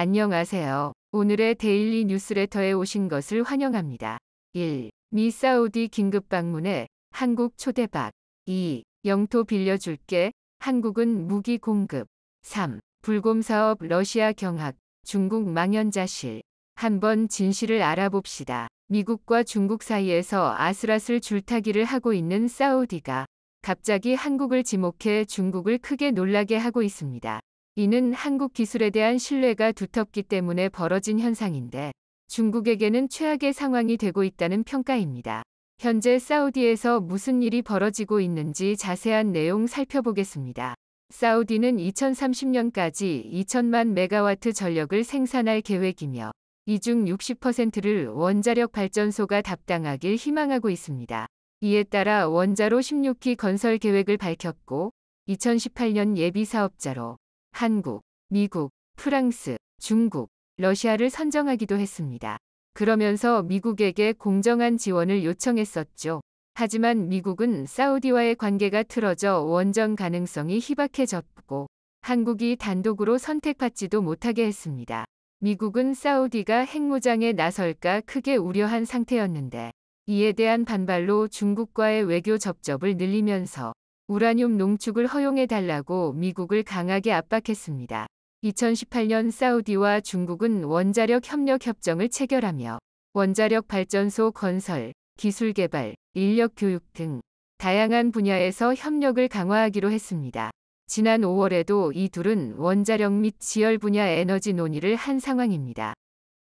안녕하세요. 오늘의 데일리 뉴스레터에 오신 것을 환영합니다. 1. 미 사우디 긴급 방문에 한국 초대박 2. 영토 빌려줄게 한국은 무기 공급 3. 불곰 사업 러시아 경학 중국 망연자실 한번 진실을 알아봅시다. 미국과 중국 사이에서 아슬아슬 줄타기를 하고 있는 사우디가 갑자기 한국을 지목해 중국을 크게 놀라게 하고 있습니다. 이는 한국 기술에 대한 신뢰가 두텁기 때문에 벌어진 현상인데 중국에게는 최악의 상황이 되고 있다는 평가입니다. 현재 사우디에서 무슨 일이 벌어지고 있는지 자세한 내용 살펴보겠습니다. 사우디는 2030년까지 2천만 메가와트 전력을 생산할 계획이며 이 중 60%를 원자력 발전소가 답당하길 희망하고 있습니다. 이에 따라 원자로 16기 건설 계획을 밝혔고 2018년 예비 사업자로 한국, 미국, 프랑스, 중국, 러시아를 선정하기도 했습니다. 그러면서 미국에게 공정한 지원을 요청했었죠. 하지만 미국은 사우디와의 관계가 틀어져 원정 가능성이 희박해졌고 한국이 단독으로 선택받지도 못하게 했습니다. 미국은 사우디가 핵무장에 나설까 크게 우려한 상태였는데 이에 대한 반발로 중국과의 외교 접점을 늘리면서 우라늄 농축을 허용해달라고 미국을 강하게 압박했습니다. 2018년 사우디와 중국은 원자력 협력 협정을 체결하며 원자력 발전소 건설, 기술 개발, 인력 교육 등 다양한 분야에서 협력을 강화하기로 했습니다. 지난 5월에도 이 둘은 원자력 및 지열 분야 에너지 논의를 한 상황입니다.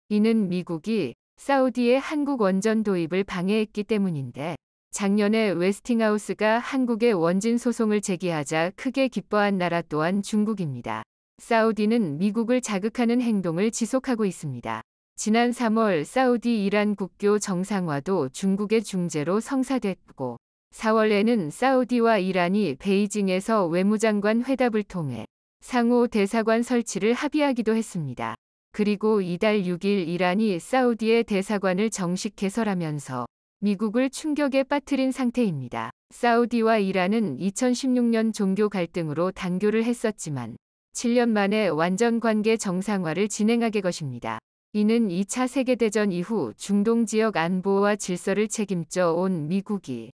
이는 미국이 사우디의 한국 원전 도입을 방해했기 때문인데 작년에 웨스팅하우스가 한국에 원진 소송을 제기하자 크게 기뻐한 나라 또한 중국입니다. 사우디는 미국을 자극하는 행동을 지속하고 있습니다. 지난 3월 사우디 이란 국교 정상화도 중국의 중재로 성사됐고 4월에는 사우디와 이란이 베이징에서 외무장관 회답을 통해 상호 대사관 설치를 합의하기도 했습니다. 그리고 이달 6일 이란이 사우디의 대사관을 정식 개설하면서 미국을 충격에 빠뜨린 상태입니다. 사우디와 이란은 2016년 종교 갈등으로 단교를 했었지만 7년 만에 완전 관계 정상화를 진행하게 것입니다. 이는 2차 세계대전 이후 중동 지역 안보와 질서를 책임져 온 미국이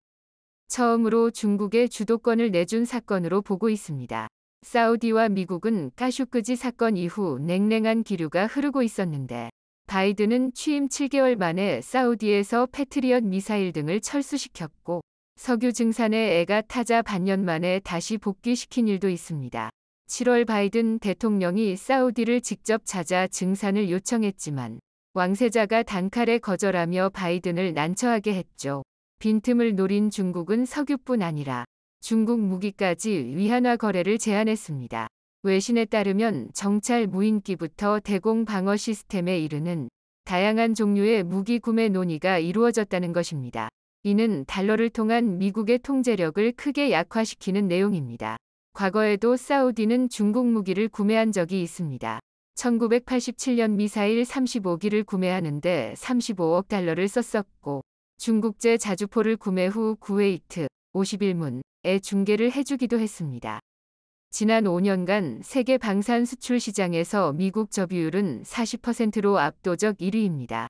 처음으로 중국의 주도권을 내준 사건으로 보고 있습니다. 사우디와 미국은 까슈크지 사건 이후 냉랭한 기류가 흐르고 있었는데 바이든은 취임 7개월 만에 사우디에서 패트리엇 미사일 등을 철수시켰고 석유 증산에 애가 타자 반년 만에 다시 복귀시킨 일도 있습니다. 7월 바이든 대통령이 사우디를 직접 찾아 증산을 요청했지만 왕세자가 단칼에 거절하며 바이든을 난처하게 했죠. 빈틈을 노린 중국은 석유뿐 아니라 중국 무기까지 위안화 거래를 제안했습니다. 외신에 따르면 정찰 무인기부터 대공 방어 시스템에 이르는 다양한 종류의 무기 구매 논의가 이루어졌다는 것입니다. 이는 달러를 통한 미국의 통제력을 크게 약화시키는 내용입니다. 과거에도 사우디는 중국 무기를 구매한 적이 있습니다. 1987년 미사일 35기를 구매하는데 35억 달러를 썼었고 중국제 자주포를 구매 후 쿠웨이트 51문에 중계를 해주기도 했습니다. 지난 5년간 세계 방산 수출 시장에서 미국 점유율은 40%로 압도적 1위입니다.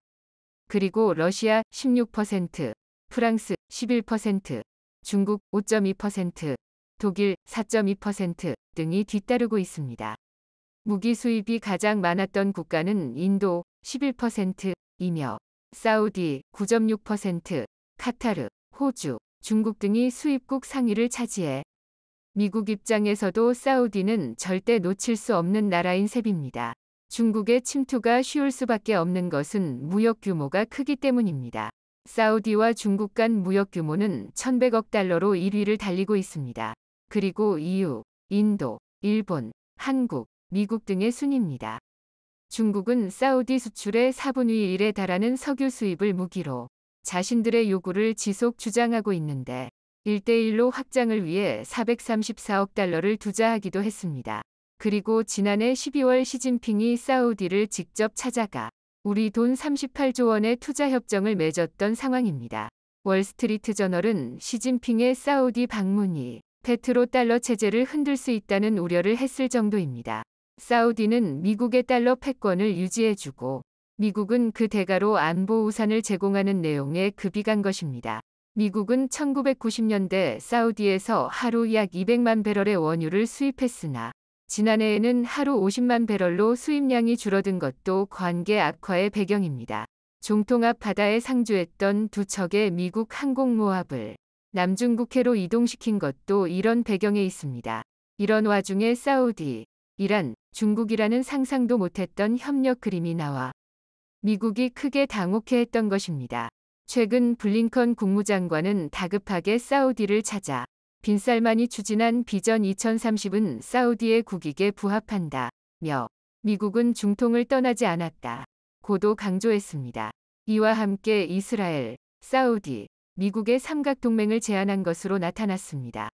그리고 러시아 16%, 프랑스 11%, 중국 5.2%, 독일 4.2% 등이 뒤따르고 있습니다. 무기 수입이 가장 많았던 국가는 인도 11%이며 사우디 9.6%, 카타르, 호주, 중국 등이 수입국 상위를 차지해 미국 입장에서도 사우디는 절대 놓칠 수 없는 나라인 셈입니다. 중국의 침투가 쉬울 수밖에 없는 것은 무역 규모가 크기 때문입니다. 사우디와 중국 간 무역 규모는 1100억 달러로 1위를 달리고 있습니다. 그리고 EU, 인도, 일본, 한국, 미국 등의 순입니다. 중국은 사우디 수출의 4분의 1에 달하는 석유 수입을 무기로 자신들의 요구를 지속 주장하고 있는데 1대1로 확장을 위해 434억 달러를 투자하기도 했습니다. 그리고 지난해 12월 시진핑이 사우디를 직접 찾아가 우리 돈 38조 원의 투자 협정을 맺었던 상황입니다. 월스트리트 저널은 시진핑의 사우디 방문이 페트로 달러 체제를 흔들 수 있다는 우려를 했을 정도입니다. 사우디는 미국의 달러 패권을 유지해주고 미국은 그 대가로 안보 우산을 제공하는 내용에 급이 간 것입니다. 미국은 1990년대 사우디에서 하루 약 200만 배럴의 원유를 수입했으나 지난해에는 하루 50만 배럴로 수입량이 줄어든 것도 관계 악화의 배경입니다. 종통 앞 바다에 상주했던 두 척의 미국 항공모합을 남중국해로 이동시킨 것도 이런 배경에 있습니다. 이런 와중에 사우디, 이란, 중국이라는 상상도 못했던 협력 그림이 나와 미국이 크게 당혹해 했던 것입니다. 최근 블링컨 국무장관은 다급하게 사우디를 찾아 빈살만이 추진한 비전 2030은 사우디의 국익에 부합한다. 며 미국은 중통을 떠나지 않았다. 고도 강조했습니다. 이와 함께 이스라엘, 사우디, 미국의 삼각동맹을 제안한 것으로 나타났습니다.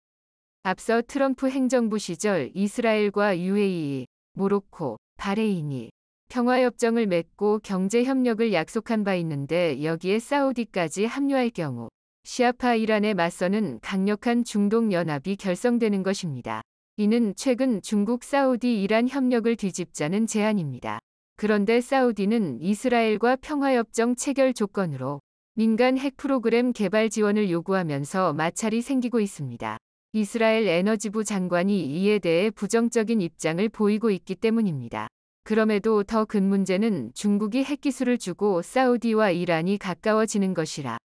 앞서 트럼프 행정부 시절 이스라엘과 UAE, 모로코, 바레인이 평화협정을 맺고 경제협력을 약속한 바 있는데 여기에 사우디까지 합류할 경우 시아파 이란에 맞서는 강력한 중동연합이 결성되는 것입니다. 이는 최근 중국 사우디 이란 협력을 뒤집자는 제안입니다. 그런데 사우디는 이스라엘과 평화협정 체결 조건으로 민간 핵 프로그램 개발 지원을 요구하면서 마찰이 생기고 있습니다. 이스라엘 에너지부 장관이 이에 대해 부정적인 입장을 보이고 있기 때문입니다. 그럼에도 더 큰 문제는 중국이 핵기술을 주고 사우디와 이란이 가까워지는 것이라.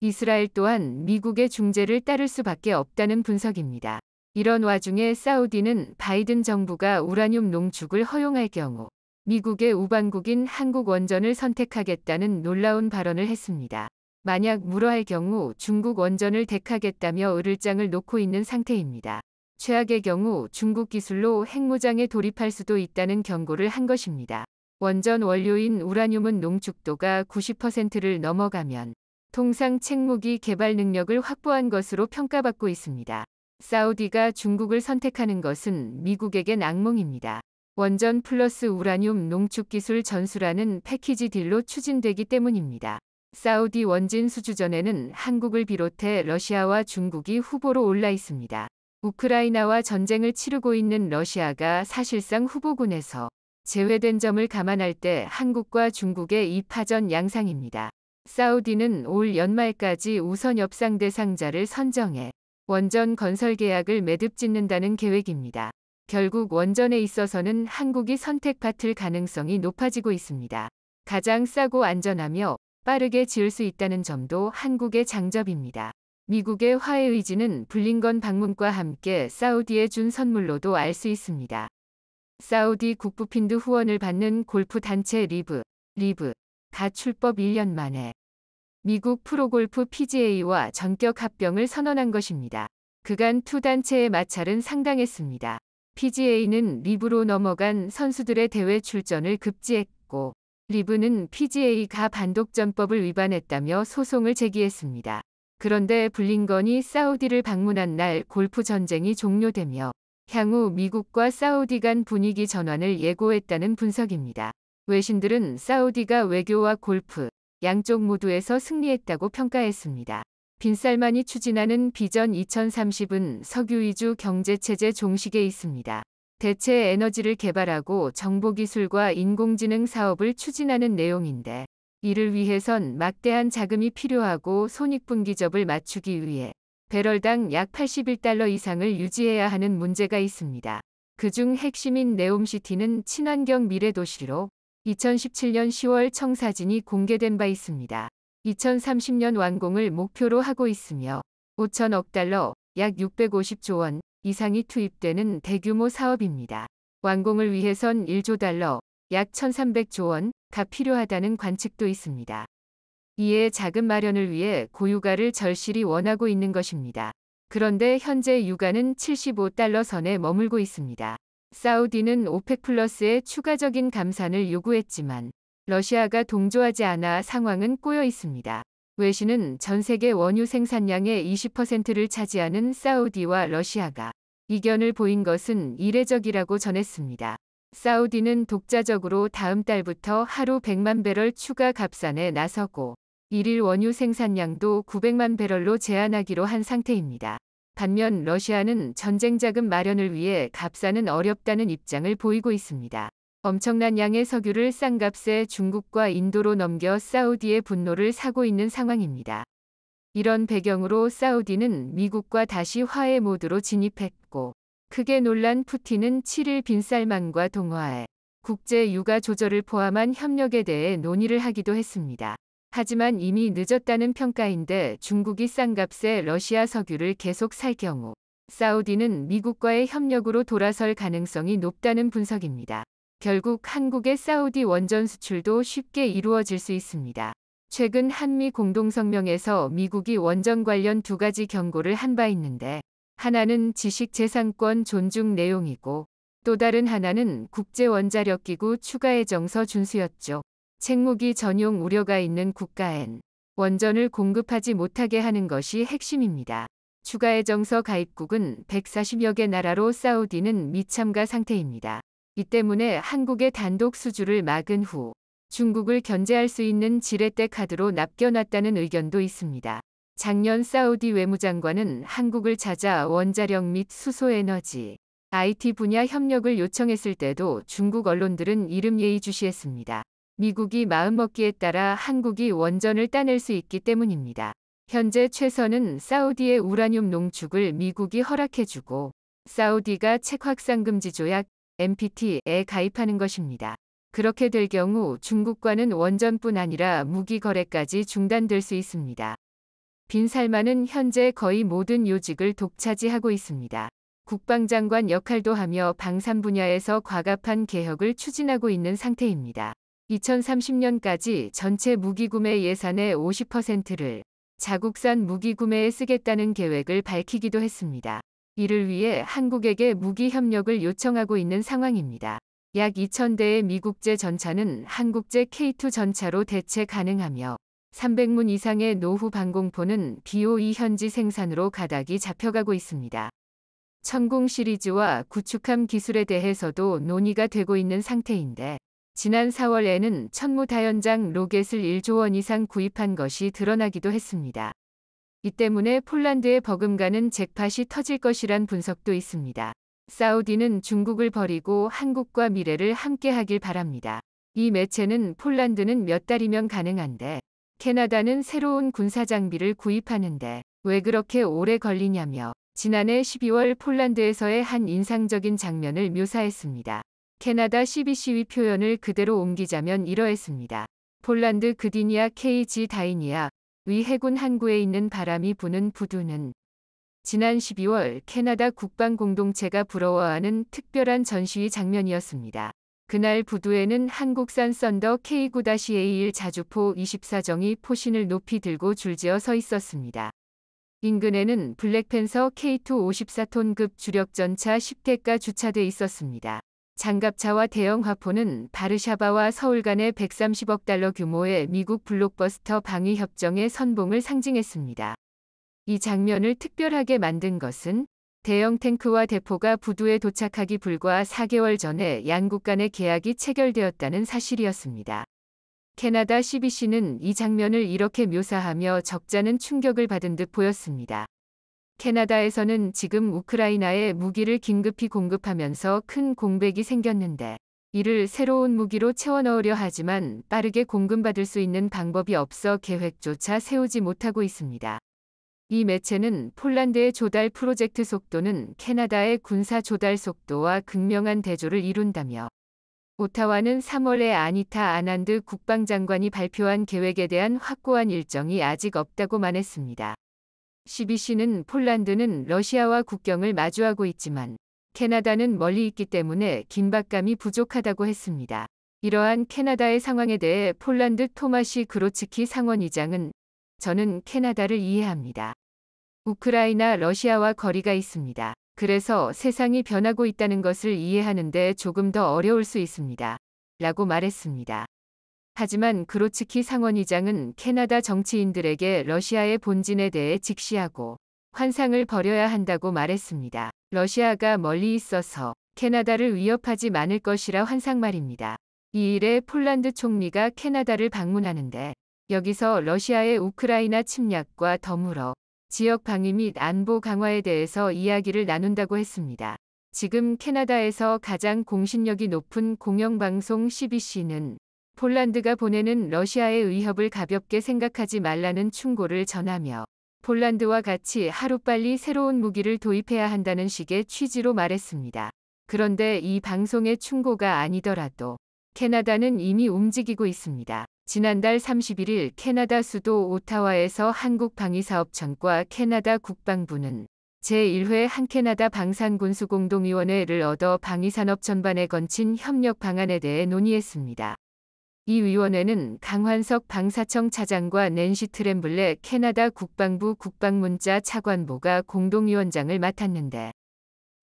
이스라엘 또한 미국의 중재를 따를 수밖에 없다는 분석입니다. 이런 와중에 사우디는 바이든 정부가 우라늄 농축을 허용할 경우 미국의 우방국인 한국 원전을 선택하겠다는 놀라운 발언을 했습니다. 만약 물어할 경우 중국 원전을 택하겠다며 을를장을 놓고 있는 상태입니다. 최악의 경우 중국 기술로 핵무장에 돌입할 수도 있다는 경고를 한 것입니다. 원전 원료인 우라늄은 농축도가 90%를 넘어가면 통상 책무기 개발 능력을 확보한 것으로 평가받고 있습니다. 사우디가 중국을 선택하는 것은 미국에겐 악몽입니다. 원전 플러스 우라늄 농축 기술 전수라는 패키지 딜로 추진되기 때문입니다. 사우디 원진 수주 전에는 한국을 비롯해 러시아와 중국이 후보로 올라 있습니다. 우크라이나와 전쟁을 치르고 있는 러시아가 사실상 후보군에서 제외된 점을 감안할 때 한국과 중국의 2파전 양상입니다. 사우디는 올 연말까지 우선 협상 대상자를 선정해 원전 건설 계약을 매듭 짓는다는 계획입니다. 결국 원전에 있어서는 한국이 선택받을 가능성이 높아지고 있습니다. 가장 싸고 안전하며 빠르게 지을 수 있다는 점도 한국의 장점입니다. 미국의 화해 의지는 블링건 방문과 함께 사우디에 준 선물로도 알 수 있습니다. 사우디 국부핀드 후원을 받는 골프 단체 리브, 리브, 가 출법 1년 만에 미국 프로골프 PGA와 전격 합병을 선언한 것입니다. 그간 투 단체의 마찰은 상당했습니다. PGA는 리브로 넘어간 선수들의 대회 출전을 급지했고, 리브는 PGA가 반독점법을 위반했다며 소송을 제기했습니다. 그런데 블링건이 사우디를 방문한 날 골프 전쟁이 종료되며 향후 미국과 사우디 간 분위기 전환을 예고했다는 분석입니다. 외신들은 사우디가 외교와 골프 양쪽 모두에서 승리했다고 평가했습니다. 빈살만이 추진하는 비전 2030은 석유 위주 경제체제 종식에 있습니다. 대체 에너지를 개발하고 정보기술과 인공지능 사업을 추진하는 내용인데 이를 위해선 막대한 자금이 필요하고 손익분기점을 맞추기 위해 배럴당 약 81달러 이상을 유지해야 하는 문제가 있습니다. 그중 핵심인 네옴시티는 친환경 미래 도시로 2017년 10월 청사진이 공개된 바 있습니다. 2030년 완공을 목표로 하고 있으며 5천억 달러, 약 650조 원 이상이 투입되는 대규모 사업입니다. 완공을 위해선 1조 달러, 약 1,300조 원다 필요하다는 관측도 있습니다. 이에 자금 마련을 위해 고유가를 절실히 원하고 있는 것입니다. 그런데 현재 유가는 75달러 선에 머물고 있습니다. 사우디는 오펙 플러스의 추가적인 감산을 요구했지만 러시아가 동조하지 않아 상황은 꼬여 있습니다. 외신은 전 세계 원유 생산량의 20%를 차지하는 사우디와 러시아가 이견을 보인 것은 이례적이라고 전했습니다. 사우디는 독자적으로 다음 달부터 하루 100만 배럴 추가 값산에 나서고 일일 원유 생산량도 900만 배럴로 제한하기로 한 상태입니다. 반면 러시아는 전쟁 자금 마련을 위해 값산은 어렵다는 입장을 보이고 있습니다. 엄청난 양의 석유를 싼 값에 중국과 인도로 넘겨 사우디의 분노를 사고 있는 상황입니다. 이런 배경으로 사우디는 미국과 다시 화해 모드로 진입했고 크게 놀란 푸틴은 7일 빈살만과 동화해 국제 육아 조절을 포함한 협력에 대해 논의를 하기도 했습니다. 하지만 이미 늦었다는 평가인데 중국이 싼 값에 러시아 석유를 계속 살 경우 사우디는 미국과의 협력으로 돌아설 가능성이 높다는 분석입니다. 결국 한국의 사우디 원전 수출도 쉽게 이루어질 수 있습니다. 최근 한미 공동성명에서 미국이 원전 관련 두 가지 경고를 한 바 있는데 하나는 지식재산권 존중 내용이고 또 다른 하나는 국제원자력기구 추가의 정서 준수였죠. 책무기 전용 우려가 있는 국가엔 원전을 공급하지 못하게 하는 것이 핵심입니다. 추가의 정서 가입국은 140여 개 나라로 사우디는 미참가 상태입니다. 이 때문에 한국의 단독 수주를 막은 후 중국을 견제할 수 있는 지렛대 카드로 납겨놨다는 의견도 있습니다. 작년 사우디 외무장관은 한국을 찾아 원자력 및 수소에너지, IT 분야 협력을 요청했을 때도 중국 언론들은 이름 예의주시했습니다. 미국이 마음먹기에 따라 한국이 원전을 따낼 수 있기 때문입니다. 현재 최선은 사우디의 우라늄 농축을 미국이 허락해주고 사우디가 책확산금지 조약 m p t 에 가입하는 것입니다. 그렇게 될 경우 중국과는 원전뿐 아니라 무기 거래까지 중단될 수 있습니다. 빈살마는 현재 거의 모든 요직을 독차지하고 있습니다. 국방장관 역할도 하며 방산 분야에서 과갑한 개혁을 추진하고 있는 상태입니다. 2030년까지 전체 무기 구매 예산의 50%를 자국산 무기 구매에 쓰겠다는 계획을 밝히기도 했습니다. 이를 위해 한국에게 무기 협력을 요청하고 있는 상황입니다. 약 2,000대의 미국제 전차는 한국제 K2 전차로 대체 가능하며 300문 이상의 노후 방공포는 BOE 현지 생산으로 가닥이 잡혀가고 있습니다. 천궁 시리즈와 구축함 기술에 대해서도 논의가 되고 있는 상태인데 지난 4월에는 천무 다연장 로겟을 1조 원 이상 구입한 것이 드러나기도 했습니다. 이 때문에 폴란드의 버금가는 잭팟이 터질 것이란 분석도 있습니다. 사우디는 중국을 버리고 한국과 미래를 함께하길 바랍니다. 이 매체는 폴란드는 몇 달이면 가능한데 캐나다는 새로운 군사 장비를 구입하는데 왜 그렇게 오래 걸리냐며 지난해 12월 폴란드에서의 한 인상적인 장면을 묘사했습니다. 캐나다 CBC의 표현을 그대로 옮기자면 이러했습니다. 폴란드 그디니아 KG 다이니아 의 해군 항구에 있는 바람이 부는 부두는 지난 12월 캐나다 국방 공동체가 부러워하는 특별한 전시의 장면이었습니다. 그날 부두에는 한국산 썬더 K9-A1 자주포 24정이 포신을 높이 들고 줄지어 서 있었습니다. 인근에는 블랙팬서 K2 54톤급 주력전차 10대가 주차돼 있었습니다. 장갑차와 대형 화포는 바르샤바와 서울 간의 130억 달러 규모의 미국 블록버스터 방위 협정의 선봉을 상징했습니다. 이 장면을 특별하게 만든 것은 대형 탱크와 대포가 부두에 도착하기 불과 4개월 전에 양국 간의 계약이 체결되었다는 사실이었습니다. 캐나다 CBC는 이 장면을 이렇게 묘사하며 적잖은 충격을 받은 듯 보였습니다. 캐나다에서는 지금 우크라이나에 무기를 긴급히 공급하면서 큰 공백이 생겼는데 이를 새로운 무기로 채워 넣으려 하지만 빠르게 공급받을 수 있는 방법이 없어 계획조차 세우지 못하고 있습니다. 이 매체는 폴란드의 조달 프로젝트 속도는 캐나다의 군사 조달 속도와 극명한 대조를 이룬다며 오타와는 3월에 아니타 아난드 국방장관이 발표한 계획에 대한 확고한 일정이 아직 없다고 말했습니다. CBC는 폴란드는 러시아와 국경을 마주하고 있지만 캐나다는 멀리 있기 때문에 긴박감이 부족하다고 했습니다. 이러한 캐나다의 상황에 대해 폴란드 토마시 그로츠키 상원의장은 저는 캐나다를 이해합니다. 우크라이나 러시아와 거리가 있습니다. 그래서 세상이 변하고 있다는 것을 이해하는데 조금 더 어려울 수 있습니다. 라고 말했습니다. 하지만 그로츠키 상원의장은 캐나다 정치인들에게 러시아의 본진에 대해 직시하고 환상을 버려야 한다고 말했습니다. 러시아가 멀리 있어서 캐나다를 위협하지 않을 것이라 환상 말입니다. 이 일에 폴란드 총리가 캐나다를 방문하는데 여기서 러시아의 우크라이나 침략과 더불어 지역 방위 및 안보 강화에 대해서 이야기를 나눈다고 했습니다. 지금 캐나다에서 가장 공신력이 높은 공영방송 CBC는 폴란드가 보내는 러시아의 위협을 가볍게 생각하지 말라는 충고를 전하며 폴란드와 같이 하루빨리 새로운 무기를 도입해야 한다는 식의 취지로 말했습니다. 그런데 이 방송의 충고가 아니더라도 캐나다는 이미 움직이고 있습니다. 지난달 31일 캐나다 수도 오타와에서 한국 방위사업청과 캐나다 국방부는 제1회 한캐나다 방산군수 공동위원회를 얻어 방위산업 전반에 건친 협력 방안에 대해 논의했습니다. 이 위원회는 강환석 방사청 차장과 낸시 트램블레 캐나다 국방부 국방문자 차관보가 공동위원장을 맡았는데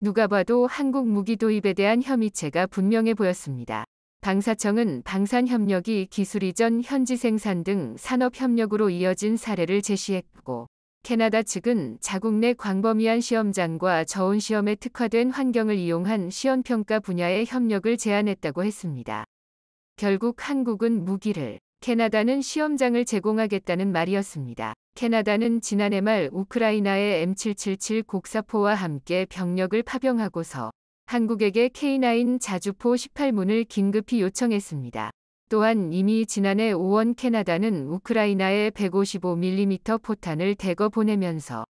누가 봐도 한국 무기 도입에 대한 혐의체가 분명해 보였습니다. 방사청은 방산협력이 기술 이전 현지 생산 등 산업협력으로 이어진 사례를 제시했고 캐나다 측은 자국 내 광범위한 시험장과 저온 시험에 특화된 환경을 이용한 시험평가 분야의 협력을 제안했다고 했습니다. 결국 한국은 무기를, 캐나다는 시험장을 제공하겠다는 말이었습니다. 캐나다는 지난해 말 우크라이나의 M777 곡사포와 함께 병력을 파병하고서 한국에게 K9 자주포 18문을 긴급히 요청했습니다. 또한 이미 지난해 5원 캐나다는 우크라이나에 155mm 포탄을 대거 보내면서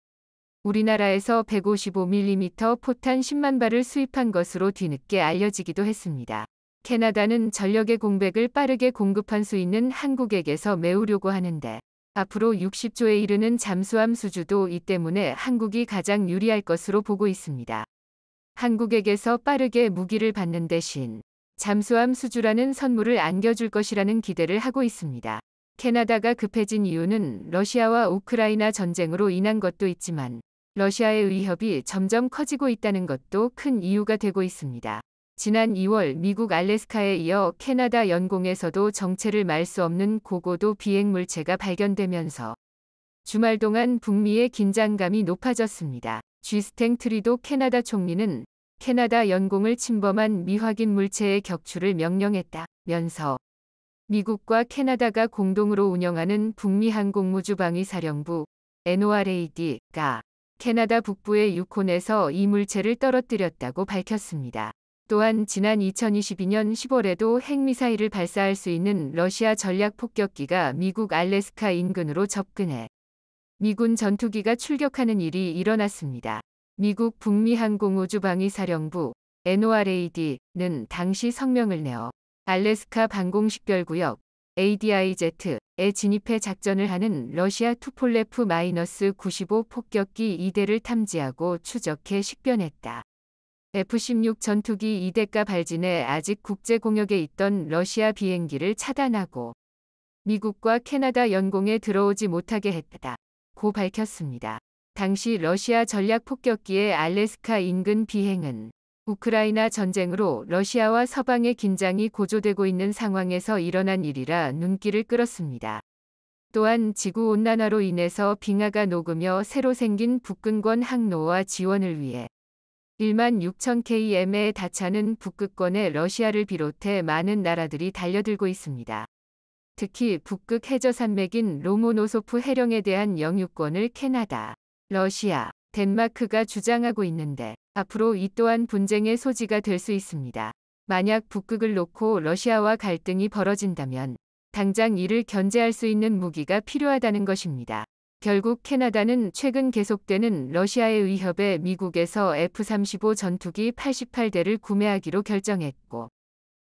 우리나라에서 155mm 포탄 10만 발을 수입한 것으로 뒤늦게 알려지기도 했습니다. 캐나다는 전력의 공백을 빠르게 공급할 수 있는 한국에게서 메우려고 하는데 앞으로 60조에 이르는 잠수함 수주도 이 때문에 한국이 가장 유리할 것으로 보고 있습니다. 한국에게서 빠르게 무기를 받는 대신 잠수함 수주라는 선물을 안겨줄 것이라는 기대를 하고 있습니다. 캐나다가 급해진 이유는 러시아와 우크라이나 전쟁으로 인한 것도 있지만 러시아의 위협이 점점 커지고 있다는 것도 큰 이유가 되고 있습니다. 지난 2월 미국 알래스카에 이어 캐나다 연공에서도 정체를 말 수 없는 고고도 비행 물체가 발견되면서 주말 동안 북미의 긴장감이 높아졌습니다. 쥐스탱 트리도 캐나다 총리는 캐나다 연공을 침범한 미확인 물체의 격추를 명령했다면서 미국과 캐나다가 공동으로 운영하는 북미 항공무주 방위 사령부 NORAD가 캐나다 북부의 유콘에서 이 물체를 떨어뜨렸다고 밝혔습니다. 또한 지난 2022년 10월에도 핵미사일을 발사할 수 있는 러시아 전략 폭격기가 미국 알래스카 인근으로 접근해 미군 전투기가 출격하는 일이 일어났습니다. 미국 북미항공우주방위사령부 NORAD는 당시 성명을 내어 알래스카 방공식별구역 ADIZ에 진입해 작전을 하는 러시아 투폴레프 마이너스 95 폭격기 2대를 탐지하고 추적해 식변했다. F-16 전투기 2대가 발진해 아직 국제 공역에 있던 러시아 비행기를 차단하고 미국과 캐나다 연공에 들어오지 못하게 했다. 고 밝혔습니다. 당시 러시아 전략 폭격기의 알래스카 인근 비행은 우크라이나 전쟁으로 러시아와 서방의 긴장이 고조되고 있는 상황에서 일어난 일이라 눈길을 끌었습니다. 또한 지구온난화로 인해서 빙하가 녹으며 새로 생긴 북극권 항로와 지원을 위해 1만 6천 km에 다차는 북극권의 러시아를 비롯해 많은 나라들이 달려들고 있습니다. 특히 북극 해저 산맥인 로모노소프 해령에 대한 영유권을 캐나다, 러시아, 덴마크가 주장하고 있는데 앞으로 이 또한 분쟁의 소지가 될 수 있습니다. 만약 북극을 놓고 러시아와 갈등이 벌어진다면 당장 이를 견제할 수 있는 무기가 필요하다는 것입니다. 결국 캐나다는 최근 계속되는 러시아의 위협에 미국에서 F-35 전투기 88대를 구매하기로 결정했고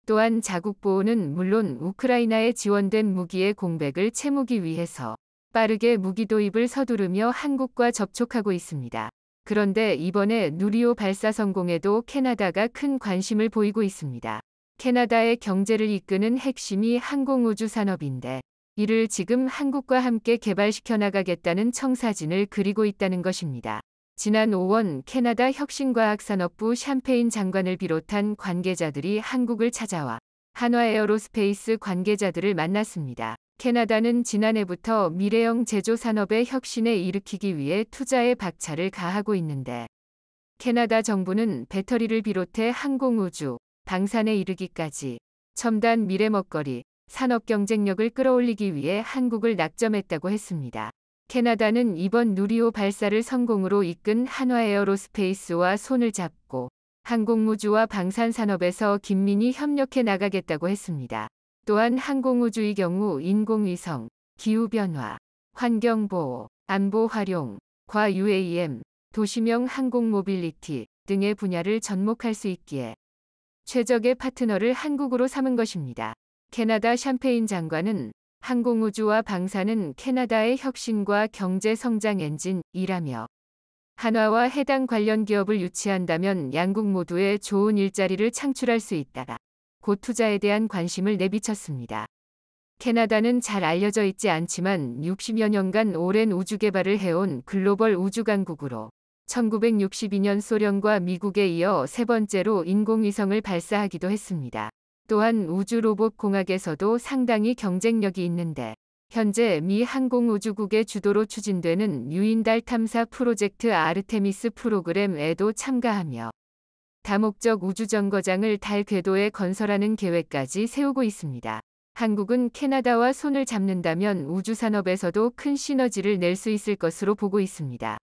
또한 자국 보호는 물론 우크라이나에 지원된 무기의 공백을 채우기 위해서 빠르게 무기 도입을 서두르며 한국과 접촉하고 있습니다. 그런데 이번에 누리호 발사 성공에도 캐나다가 큰 관심을 보이고 있습니다. 캐나다의 경제를 이끄는 핵심이 항공우주 산업인데 이를 지금 한국과 함께 개발시켜 나가겠다는 청사진을 그리고 있다는 것입니다. 지난 5월 캐나다 혁신과학산업부 샴페인 장관을 비롯한 관계자들이 한국을 찾아와 한화 에어로스페이스 관계자들을 만났습니다. 캐나다는 지난해부터 미래형 제조 산업의 혁신에 일으키기 위해 투자에 박차를 가하고 있는데 캐나다 정부는 배터리를 비롯해 항공우주, 방산에 이르기까지 첨단 미래 먹거리, 산업 경쟁력을 끌어올리기 위해 한국을 낙점했다고 했습니다. 캐나다는 이번 누리호 발사를 성공으로 이끈 한화에어로스페이스와 손을 잡고 항공우주와 방산산업에서 긴밀히 협력해 나가겠다고 했습니다. 또한 항공우주의 경우 인공위성, 기후변화, 환경보호, 안보 활용, 과 UAM, 도시명 항공 모빌리티 등의 분야를 접목할 수 있기에 최적의 파트너를 한국으로 삼은 것입니다. 캐나다 샴페인 장관은 항공우주와 방사는 캐나다의 혁신과 경제 성장 엔진이라며 한화와 해당 관련 기업을 유치한다면 양국 모두에 좋은 일자리를 창출할 수 있다가 고투자에 대한 관심을 내비쳤습니다. 캐나다는 잘 알려져 있지 않지만 60여 년간 오랜 우주 개발을 해온 글로벌 우주 강국으로 1962년 소련과 미국에 이어 세 번째로 인공위성을 발사하기도 했습니다. 또한 우주 로봇 공학에서도 상당히 경쟁력이 있는데 현재 미 항공우주국의 주도로 추진되는 유인달 탐사 프로젝트 아르테미스 프로그램에도 참가하며 다목적 우주정거장을 달 궤도에 건설하는 계획까지 세우고 있습니다. 한국은 캐나다와 손을 잡는다면 우주산업에서도 큰 시너지를 낼 수 있을 것으로 보고 있습니다.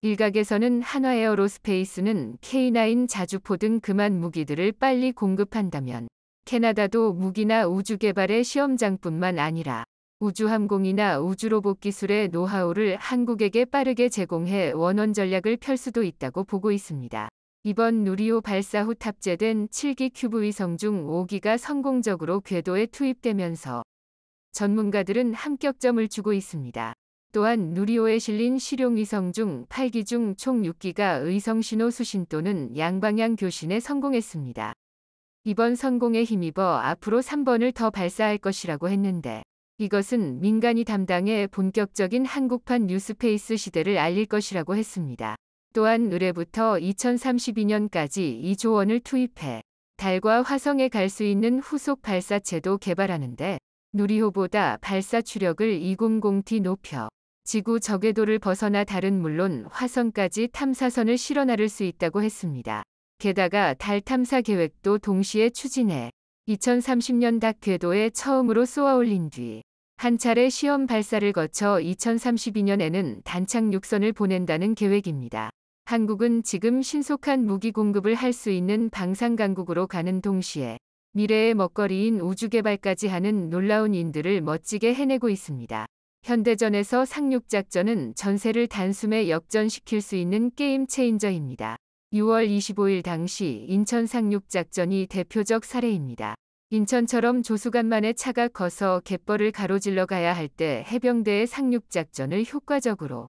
일각에서는 한화에어로스페이스는 K9 자주포 등 그만 무기들을 빨리 공급한다면 캐나다도 무기나 우주 개발의 시험장뿐만 아니라 우주항공이나 우주로봇 기술의 노하우를 한국에게 빠르게 제공해 원원 전략을 펼 수도 있다고 보고 있습니다. 이번 누리호 발사 후 탑재된 7기 큐브 위성 중 5기가 성공적으로 궤도에 투입되면서 전문가들은 합격점을 주고 있습니다. 또한 누리호에 실린 실용위성 중 8기 중 총 6기가 의성신호 수신 또는 양방향 교신에 성공했습니다. 이번 성공에 힘입어 앞으로 3번을 더 발사할 것이라고 했는데 이것은 민간이 담당해 본격적인 한국판 뉴스페이스 시대를 알릴 것이라고 했습니다. 또한 올해부터 2032년까지 2조 원을 투입해 달과 화성에 갈 수 있는 후속 발사체도 개발하는데 누리호보다 발사 추력을 200T 높여 지구 적외도를 벗어나 달은 물론 화성까지 탐사선을 실어 나를 수 있다고 했습니다. 게다가 달 탐사 계획도 동시에 추진해 2030년 닭 궤도에 처음으로 쏘아 올린 뒤 한 차례 시험 발사를 거쳐 2032년에는 단착 육선을 보낸다는 계획입니다. 한국은 지금 신속한 무기 공급을 할 수 있는 방산 강국으로 가는 동시에 미래의 먹거리인 우주 개발까지 하는 놀라운 인들을 멋지게 해내고 있습니다. 현대전에서 상륙작전은 전세를 단숨에 역전시킬 수 있는 게임 체인저입니다. 6월 25일 당시 인천 상륙작전이 대표적 사례입니다. 인천처럼 조수간만에 차가 커서 갯벌을 가로질러 가야 할 때 해병대의 상륙작전을 효과적으로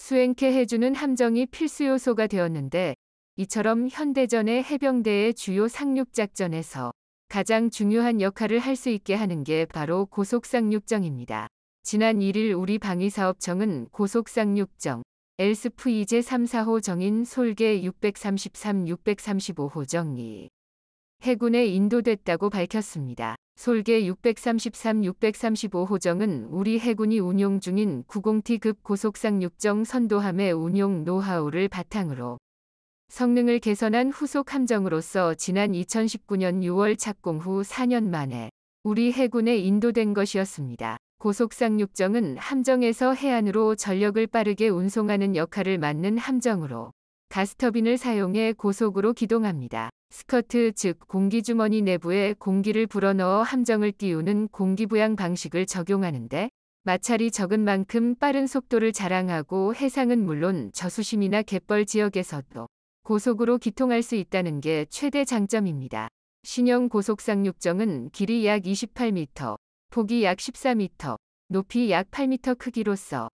수행케 해주는 함정이 필수 요소가 되었는데 이처럼 현대전의 해병대의 주요 상륙작전에서 가장 중요한 역할을 할 수 있게 하는 게 바로 고속상륙정입니다. 지난 1일 우리 방위사업청은 고속상륙정 엘스프 이제 3, 4호 정인 솔계 633, 635호 정이 해군에 인도됐다고 밝혔습니다. 솔계 633, 635 호정은 우리 해군이 운용 중인 90T급 고속상 륙정 선도함의 운용 노하우를 바탕으로 성능을 개선한 후속 함정으로서 지난 2019년 6월 착공 후 4년 만에 우리 해군에 인도된 것이었습니다. 고속상 륙정은 함정에서 해안으로 전력을 빠르게 운송하는 역할을 맡는 함정으로 가스터빈을 사용해 고속으로 기동합니다. 스커트 즉 공기주머니 내부에 공기를 불어넣어 함정을 띄우는 공기부양 방식을 적용하는데 마찰이 적은 만큼 빠른 속도를 자랑하고 해상은 물론 저수심이나 갯벌 지역에서도 고속으로 기통할 수 있다는 게 최대 장점입니다. 신형 고속상륙정은 길이 약 28m, 폭이 약 14m, 높이 약 8m 크기로서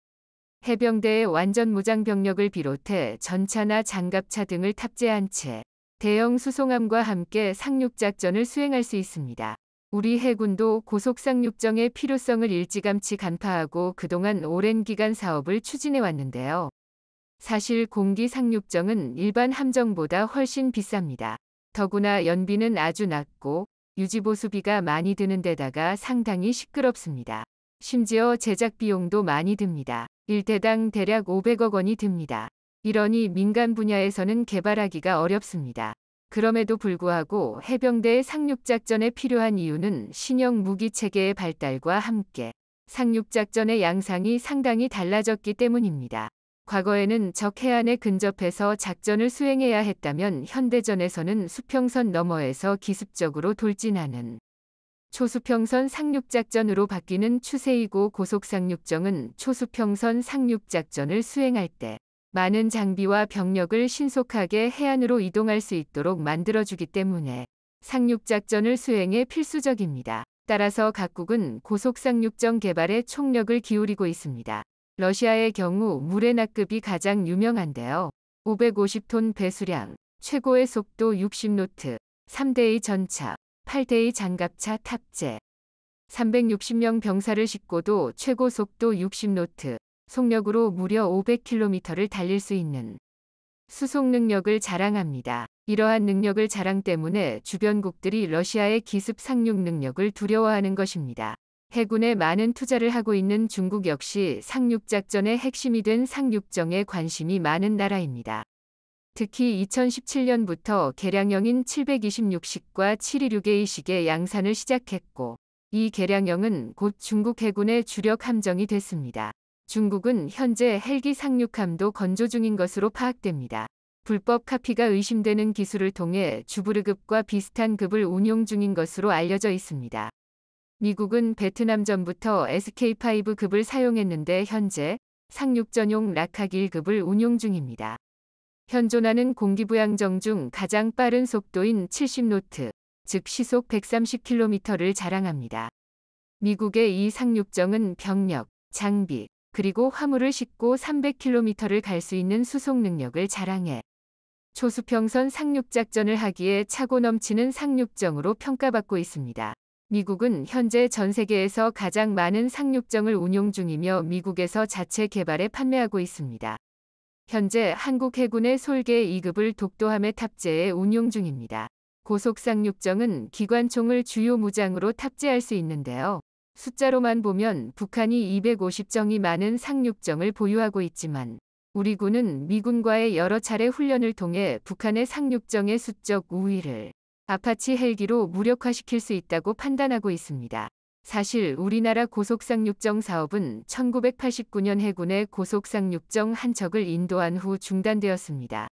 해병대의 완전 무장 병력을 비롯해 전차나 장갑차 등을 탑재한 채 대형 수송함과 함께 상륙작전을 수행할 수 있습니다. 우리 해군도 고속상륙정의 필요성을 일찌감치 간파하고 그동안 오랜 기간 사업을 추진해왔는데요. 사실 공기 상륙정은 일반 함정보다 훨씬 비쌉니다. 더구나 연비는 아주 낮고 유지보수비가 많이 드는 데다가 상당히 시끄럽습니다. 심지어 제작 비용도 많이 듭니다. 1대당 대략 500억 원이 듭니다. 이러니 민간 분야에서는 개발하기가 어렵습니다. 그럼에도 불구하고 해병대의 상륙작전에 필요한 이유는 신형 무기 체계의 발달과 함께 상륙작전의 양상이 상당히 달라졌기 때문입니다. 과거에는 적 해안에 근접해서 작전을 수행해야 했다면 현대전에서는 수평선 너머에서 기습적으로 돌진하는 초수평선 상륙작전으로 바뀌는 추세이고 고속상륙정은 초수평선 상륙작전을 수행할 때 많은 장비와 병력을 신속하게 해안으로 이동할 수 있도록 만들어주기 때문에 상륙작전을 수행에 필수적입니다. 따라서 각국은 고속상륙정 개발에 총력을 기울이고 있습니다. 러시아의 경우 물의 낙급이 가장 유명한데요. 550톤 배수량, 최고의 속도 60노트, 3대의 전차, 8대의 장갑차 탑재, 360명 병사를 싣고도 최고 속도 60노트, 속력으로 무려 500km를 달릴 수 있는 수송 능력을 자랑합니다. 이러한 능력을 자랑 때문에 주변국들이 러시아의 기습 상륙 능력을 두려워하는 것입니다. 해군에 많은 투자를 하고 있는 중국 역시 상륙작전의 핵심이 된 상륙정에 관심이 많은 나라입니다. 특히 2017년부터 개량형인 726식과 726A식의 양산을 시작했고 이 개량형은 곧 중국 해군의 주력 함정이 됐습니다. 중국은 현재 헬기 상륙함도 건조 중인 것으로 파악됩니다. 불법 카피가 의심되는 기술을 통해 주부르급과 비슷한 급을 운용 중인 것으로 알려져 있습니다. 미국은 베트남 전부터 SK-5 급을 사용했는데 현재 상륙 전용 라카길 급을 운용 중입니다. 현존하는 공기부양정 중 가장 빠른 속도인 70노트, 즉 시속 130km를 자랑합니다. 미국의 이 상륙정은 병력, 장비, 그리고 화물을 싣고 300km를 갈 수 있는 수송 능력을 자랑해 초수평선 상륙작전을 하기에 차고 넘치는 상륙정으로 평가받고 있습니다. 미국은 현재 전 세계에서 가장 많은 상륙정을 운용 중이며 미국에서 자체 개발에 판매하고 있습니다. 현재 한국 해군의 솔개 2급을 독도함에 탑재해 운용 중입니다. 고속상륙정은 기관총을 주요 무장으로 탑재할 수 있는데요. 숫자로만 보면 북한이 250정이 많은 상륙정을 보유하고 있지만 우리 군은 미군과의 여러 차례 훈련을 통해 북한의 상륙정의 수적 우위를 아파치 헬기로 무력화시킬 수 있다고 판단하고 있습니다. 사실 우리나라 고속상륙정 사업은 1989년 해군의 고속상륙정 한 척을 인도한 후 중단되었습니다.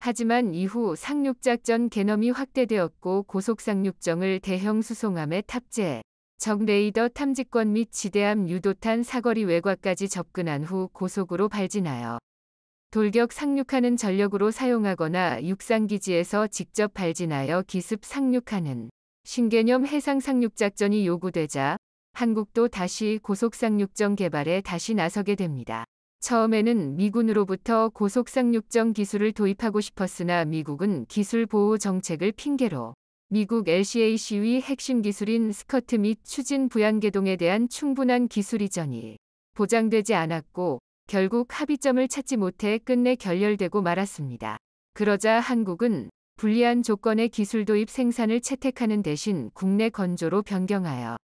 하지만 이후 상륙작전 개념이 확대되었고 고속상륙정을 대형 수송함에 탑재, 해적 레이더 탐지권 및 지대함 유도탄 사거리 외곽까지 접근한 후 고속으로 발진하여 돌격 상륙하는 전력으로 사용하거나 육상기지에서 직접 발진하여 기습 상륙하는 신개념 해상 상륙작전이 요구되자 한국도 다시 고속상륙정 개발에 다시 나서게 됩니다. 처음에는 미군으로부터 고속상륙정 기술을 도입하고 싶었으나 미국은 기술 보호 정책을 핑계로 미국 l c a c 위 핵심 기술인 스커트 및 추진 부양계동에 대한 충분한 기술 이전이 보장되지 않았고 결국 합의점을 찾지 못해 끝내 결렬되고 말았습니다. 그러자 한국은 불리한 조건의 기술 도입 생산을 채택하는 대신 국내 건조로 변경하여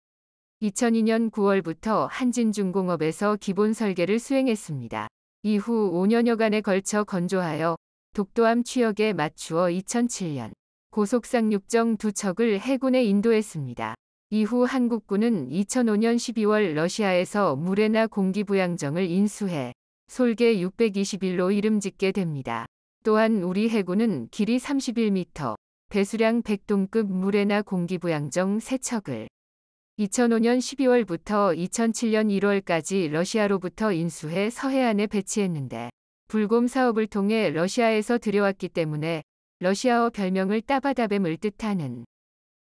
2002년 9월부터 한진중공업에서 기본 설계를 수행했습니다. 이후 5년여간에 걸쳐 건조하여 독도암 취역에 맞추어 2007년 고속상륙정 두 척을 해군에 인도했습니다. 이후 한국군은 2005년 12월 러시아에서 무레나 공기부양정을 인수해 솔개 621로 이름 짓게 됩니다. 또한 우리 해군은 길이 31m, 배수량 1 0 0동급 무레나 공기부양정 세척을 2005년 12월부터 2007년 1월까지 러시아로부터 인수해 서해안에 배치했는데 불곰 사업을 통해 러시아에서 들여왔기 때문에 러시아어 별명을 따바다뱀을 뜻하는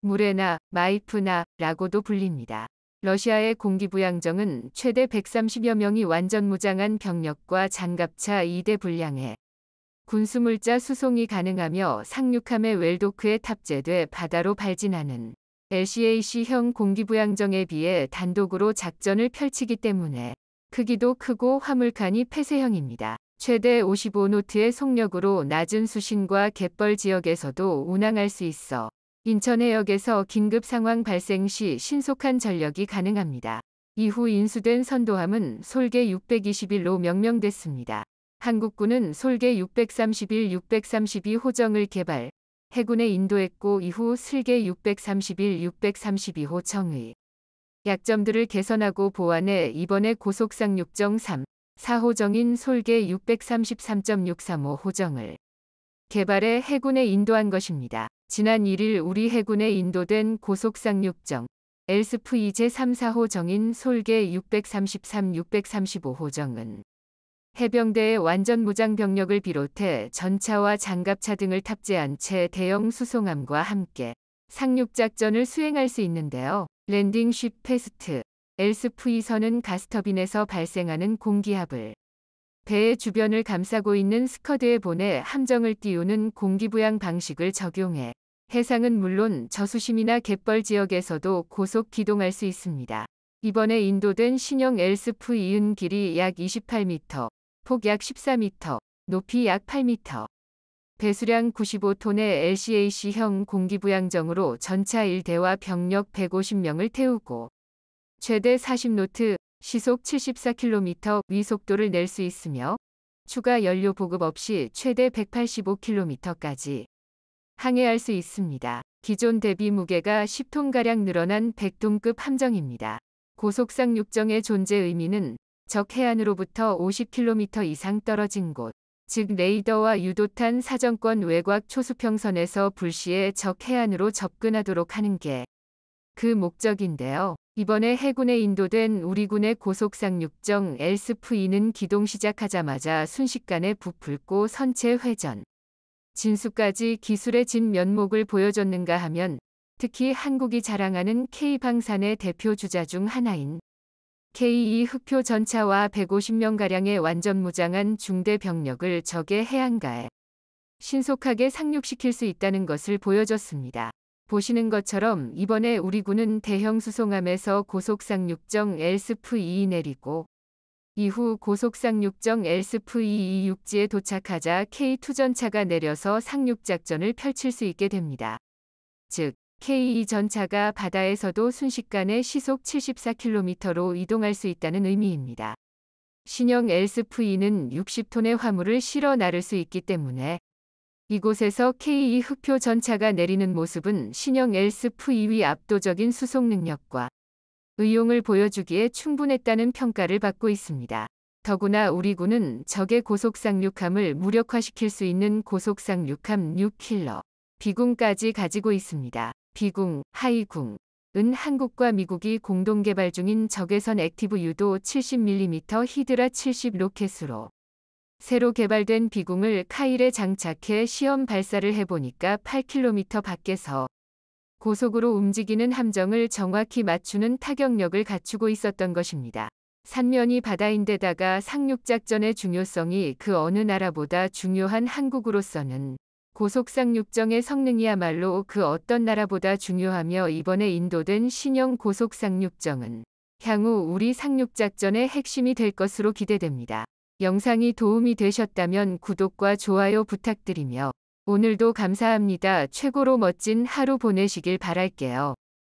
무레나 마이프나라고도 불립니다. 러시아의 공기부양정은 최대 130여 명이 완전 무장한 병력과 장갑차 2대 분량에 군수물자 수송이 가능하며 상륙함의 웰도크에 탑재돼 바다로 발진하는 LCAC형 공기부양정에 비해 단독으로 작전을 펼치기 때문에 크기도 크고 화물칸이 폐쇄형입니다. 최대 55노트의 속력으로 낮은 수신과 갯벌 지역에서도 운항할 수 있어 인천해역에서 긴급 상황 발생 시 신속한 전력이 가능합니다. 이후 인수된 선도함은 솔개 621로 명명됐습니다. 한국군은 솔개 631, 632 호정을 개발, 해군에 인도했고 이후 슬개 631, 632호 정의 약점들을 개선하고 보완해 이번에 고속상 륙정3 4호정인 솔계 633.635 호정을 개발해 해군에 인도한 것입니다. 지난 1일 우리 해군에 인도된 고속상륙정 엘스프 이제 3, 4호 정인 솔계 633, 635 호정은 해병대의 완전 무장 병력을 비롯해 전차와 장갑차 등을 탑재한 채 대형 수송함과 함께 상륙작전을 수행할 수 있는데요. 랜딩 쉽 패스트 엘스프이선은 가스터빈에서 발생하는 공기압을 배의 주변을 감싸고 있는 스커드에 보내 함정을 띄우는 공기부양 방식을 적용해 해상은 물론 저수심이나 갯벌 지역에서도 고속 기동할 수 있습니다. 이번에 인도된 신형 엘스프 이은 길이 약 28m, 폭 약 14m, 높이 약 8m, 배수량 95톤의 LCAC형 공기부양정으로 전차 1대와 병력 150명을 태우고 최대 40노트, 시속 74km 위속도를 낼 수 있으며 추가 연료 보급 없이 최대 185km까지 항해할 수 있습니다. 기존 대비 무게가 10톤가량 늘어난 100톤급 함정입니다. 고속상 육정의 존재 의미는 적 해안으로부터 50km 이상 떨어진 곳, 즉 레이더와 유도탄 사정권 외곽 초수평선에서 불시에 적 해안으로 접근하도록 하는 게그 목적인데요. 이번에 해군에 인도된 우리군의 고속상륙정 엘스프2는 기동 시작하자마자 순식간에 부풀고 선체 회전, 진수까지 기술의 진 면목을 보여줬는가 하면 특히 한국이 자랑하는 K방산의 대표 주자 중 하나인 K2 e 흑표 전차와 150명가량의 완전 무장한 중대 병력을 적의 해안가에 신속하게 상륙시킬 수 있다는 것을 보여줬습니다. 보시는 것처럼 이번에 우리 군은 대형 수송함에서 고속상륙정 엘스프 2이 내리고 이후 고속상륙정 엘스프 2이 육지에 도착하자 K2 전차가 내려서 상륙작전을 펼칠 수 있게 됩니다. 즉, K2 전차가 바다에서도 순식간에 시속 74km로 이동할 수 있다는 의미입니다. 신형 엘스프 2는 60톤의 화물을 실어 나를 수 있기 때문에 이곳에서 k e 흑표 전차가 내리는 모습은 신형 엘스프 2위 e 압도적인 수송 능력과 의용을 보여주기에 충분했다는 평가를 받고 있습니다. 더구나 우리 군은 적의 고속상륙함을 무력화시킬 수 있는 고속상륙함 6킬러 비궁까지 가지고 있습니다. 비궁, 하이궁, 은 한국과 미국이 공동 개발 중인 적외선 액티브 유도 70mm 히드라 70 로켓으로 새로 개발된 비공을 카일에 장착해 시험 발사를 해보니까 8km 밖에서 고속으로 움직이는 함정을 정확히 맞추는 타격력을 갖추고 있었던 것입니다. 산면이 바다인데다가 상륙작전의 중요성이 그 어느 나라보다 중요한 한국으로서는 고속상륙정의 성능이야말로 그 어떤 나라보다 중요하며 이번에 인도된 신형 고속상륙정은 향후 우리 상륙작전의 핵심이 될 것으로 기대됩니다. 영상이 도움이 되셨다면 구독과 좋아요 부탁드리며 오늘도 감사합니다. 최고로 멋진 하루 보내시길 바랄게요.